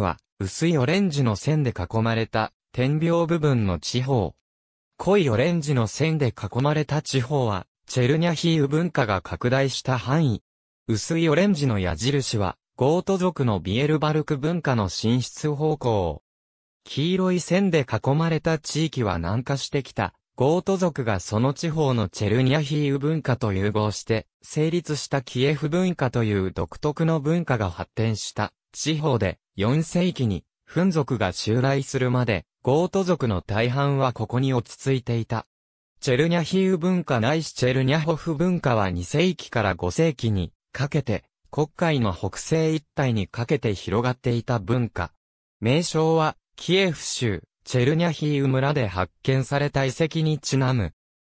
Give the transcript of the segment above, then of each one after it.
は、薄いオレンジの線で囲まれた、点描部分の地方。濃いオレンジの線で囲まれた地方は、チェルニャヒーウ文化が拡大した範囲。薄いオレンジの矢印は、ゴート族のビエルバルク文化の進出方向。黄色い線で囲まれた地域は南下してきた、ゴート族がその地方のチェルニャヒーウ文化と融合して、成立したキエフ文化という独特の文化が発展した地方で、4世紀に、フン族が襲来するまで、ゴート族の大半はここに落ち着いていた。チェルニャヒウ文化ないしチェルニャホフ文化は2世紀から5世紀にかけて、国会の北西一帯にかけて広がっていた文化。名称は、キエフ州、チェルニャヒウ村で発見された遺跡にちなむ。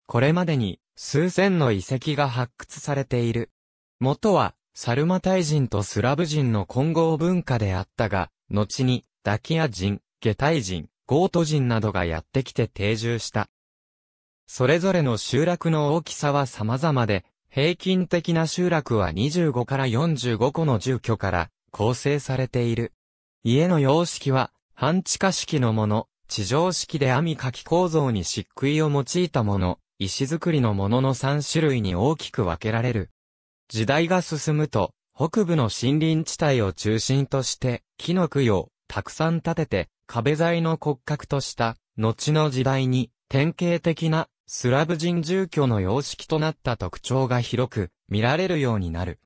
これまでに、数千の遺跡が発掘されている。元は、サルマタイ人とスラブ人の混合文化であったが、後にダキア人、ゲタイ人、ゴート人などがやってきて定住した。それぞれの集落の大きさは様々で、平均的な集落は25から45個の住居から構成されている。家の様式は半地下式のもの、地上式で網かき構造に漆喰を用いたもの、石造りのものの3種類に大きく分けられる。時代が進むと、北部の森林地帯を中心として、木の供をたくさん立てて、壁材の骨格とした、後の時代に、典型的なスラブ人住居の様式となった特徴が広く見られるようになる。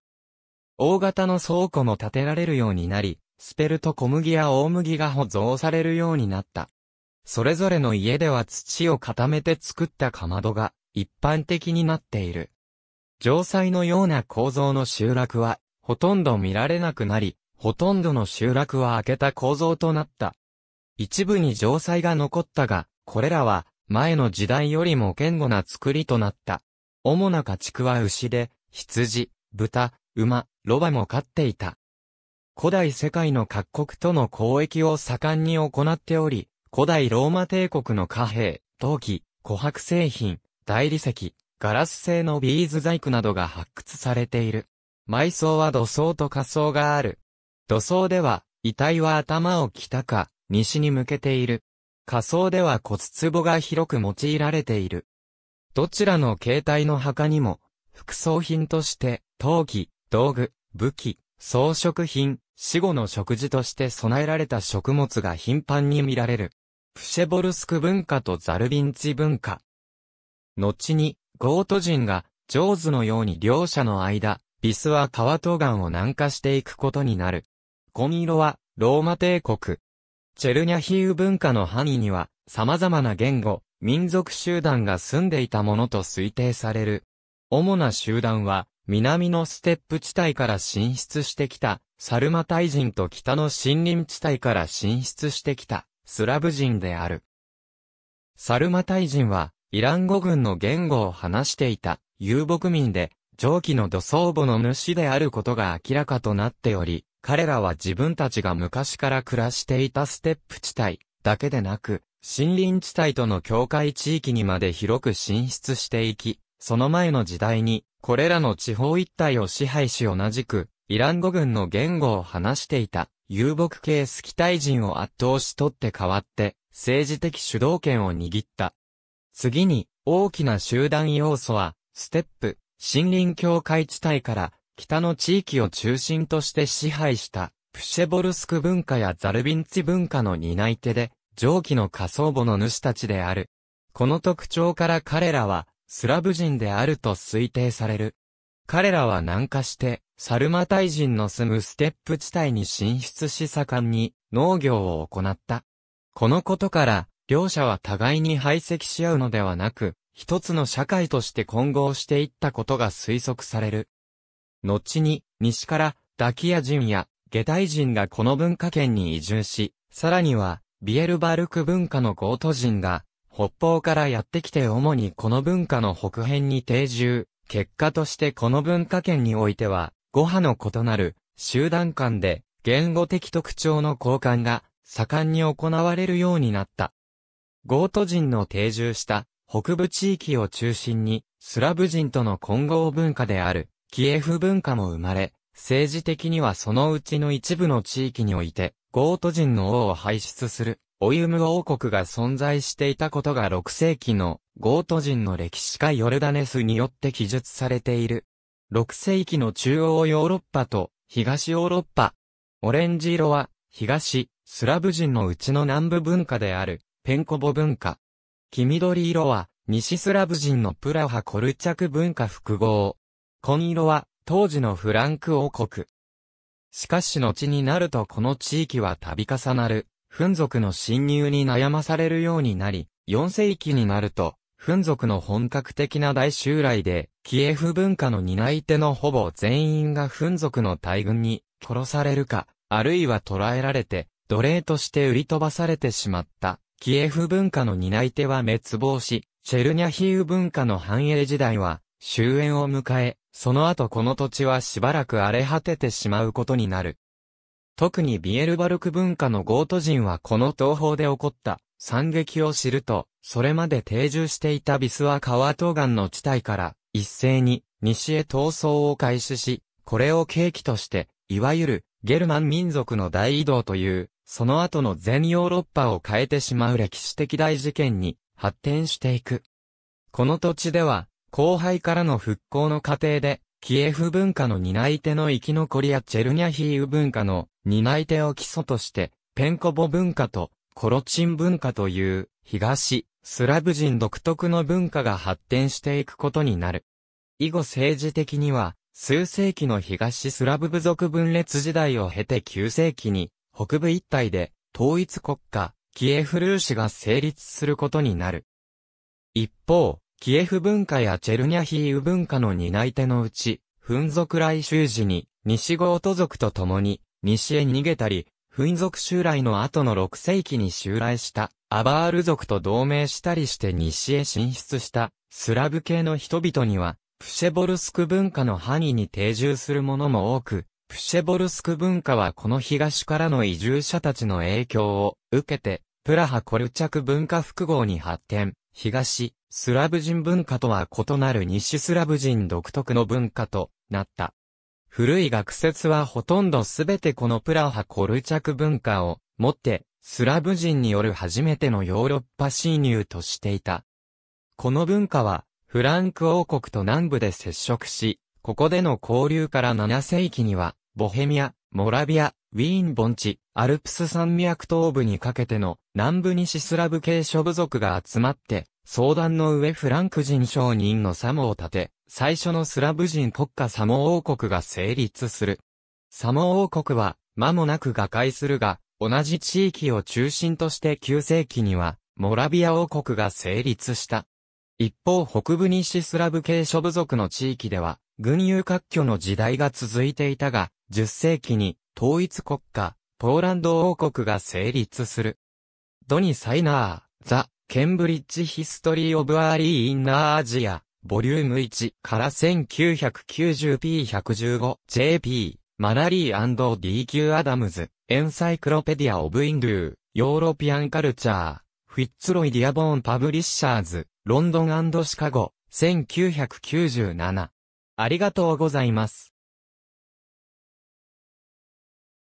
大型の倉庫も建てられるようになり、スペルト小麦や大麦が保存されるようになった。それぞれの家では土を固めて作ったかまどが一般的になっている。城塞のような構造の集落は、ほとんど見られなくなり、ほとんどの集落は開けた構造となった。一部に城塞が残ったが、これらは、前の時代よりも堅固な作りとなった。主な家畜は牛で、羊、豚、馬、ロバも飼っていた。古代世界の各国との交易を盛んに行っており、古代ローマ帝国の貨幣、陶器、琥珀製品、大理石、ガラス製のビーズ細工などが発掘されている。埋葬は土葬と火葬がある。土葬では、遺体は頭を北か、西に向けている。火葬では骨壺が広く用いられている。どちらの形態の墓にも、副葬品として、陶器、道具、武器、装飾品、死後の食事として備えられた食物が頻繁に見られる。プシェボルスク文化とザルビンチ文化。後に、ゴート人が、ジョーズのように両者の間、ビスは川東岸を南下していくことになる。紺色は、ローマ帝国。チェルニャヒウ文化の範囲には、様々な言語、民族集団が住んでいたものと推定される。主な集団は、南のステップ地帯から進出してきた、サルマタイ人と北の森林地帯から進出してきた、スラブ人である。サルマタイ人は、イラン語軍の言語を話していた遊牧民で、上記の土葬墓の主であることが明らかとなっており、彼らは自分たちが昔から暮らしていたステップ地帯だけでなく、森林地帯との境界地域にまで広く進出していき、その前の時代に、これらの地方一帯を支配し同じく、イラン語軍の言語を話していた遊牧系スキタイ人を圧倒し取って代わって、政治的主導権を握った。次に、大きな集団要素は、ステップ、森林境界地帯から北の地域を中心として支配したプシェボルスク文化やザルビンチ文化の担い手で上記の下層母の主たちである。この特徴から彼らはスラブ人であると推定される。彼らは南下してサルマタイ人の住むステップ地帯に進出し盛んに農業を行った。このことから両者は互いに排斥し合うのではなく、一つの社会として混合していったことが推測される。後に、西から、ダキア人や、下タ人がこの文化圏に移住し、さらには、ビエルバルク文化のゴート人が、北方からやってきて主にこの文化の北辺に定住。結果としてこの文化圏においては、語派の異なる、集団間で、言語的特徴の交換が、盛んに行われるようになった。ゴート人の定住した北部地域を中心に、スラブ人との混合文化である、キエフ文化も生まれ、政治的にはそのうちの一部の地域において、ゴート人の王を輩出する、オユム王国が存在していたことが6世紀のゴート人の歴史家ヨルダネスによって記述されている。6世紀の中央ヨーロッパと東ヨーロッパ。オレンジ色は東、スラブ人のうちの南部文化であるペンコボ文化。黄緑色は、西スラブ人のプラハコルチャク文化複合。紺色は、当時のフランク王国。しかし後になるとこの地域は度重なる、フン族の侵入に悩まされるようになり、4世紀になると、フン族の本格的な大襲来で、キエフ文化の担い手のほぼ全員がフン族の大軍に殺されるか、あるいは捕らえられて、奴隷として売り飛ばされてしまったキエフ文化の担い手は滅亡し、チェルニャヒウ文化の繁栄時代は終焉を迎え、その後この土地はしばらく荒れ果ててしまうことになる。特にビエルバルク文化のゴート人はこの東方で起こった惨劇を知ると、それまで定住していたビスは川東岸の地帯から一斉に西へ闘争を開始し、これを契機として、いわゆるゲルマン民族の大移動というその後の全ヨーロッパを変えてしまう歴史的大事件に発展していく。この土地では、後輩からの復興の過程で、キエフ文化の担い手の生き残りやチェルニャヒーウ文化の担い手を基礎として、ペンコボ文化とコロチン文化という東、スラブ人独特の文化が発展していくことになる。以後政治的には、数世紀の東スラブ部族分裂時代を経て9世紀に北部一帯で統一国家、キエフルーシが成立することになる。一方、キエフ文化やチェルニャヒーウ文化の担い手のうち、フン族来襲時に、西ゴート族と共に、西へ逃げたり、フン族襲来の後の6世紀に襲来した、アバール族と同盟したりして西へ進出した、スラブ系の人々には、プシェボルスク文化の範囲に定住する者も多く、プシェボルスク文化はこの東からの移住者たちの影響を受けて、プラハコルチャク文化複合に発展、東、スラブ人文化とは異なる西スラブ人独特の文化となった。古い学説はほとんどすべてこのプラハコルチャク文化をもって、スラブ人による初めてのヨーロッパ侵入としていた。この文化は、フランク王国と南部で接触し、ここでの交流から7世紀には、ボヘミア、モラビア、ウィーン盆地、アルプス山脈東部にかけての南部西スラブ系諸部族が集まって、相談の上フランク人商人のサモを立て、最初のスラブ人国家サモ王国が成立する。サモ王国は、間もなく瓦解するが、同じ地域を中心として9世紀には、モラビア王国が成立した。一方北部西スラブ系諸部族の地域では、軍友割拠の時代が続いていたが、10世紀に統一国家、ポーランド王国が成立する。ドニ・サイナー、ザ・ケンブリッジ・ヒストリー・オブ・アーリー・イン・ナー・アジア、ボリューム1から 1990p115jp、マナリー &DQ アダムズ、エンサイクロペディア・オブ・インドゥー、ヨーロピアン・カルチャー、フィッツロイ・ディアボーン・パブリッシャーズ、ロンドンシカゴ、1997ありがとうございます。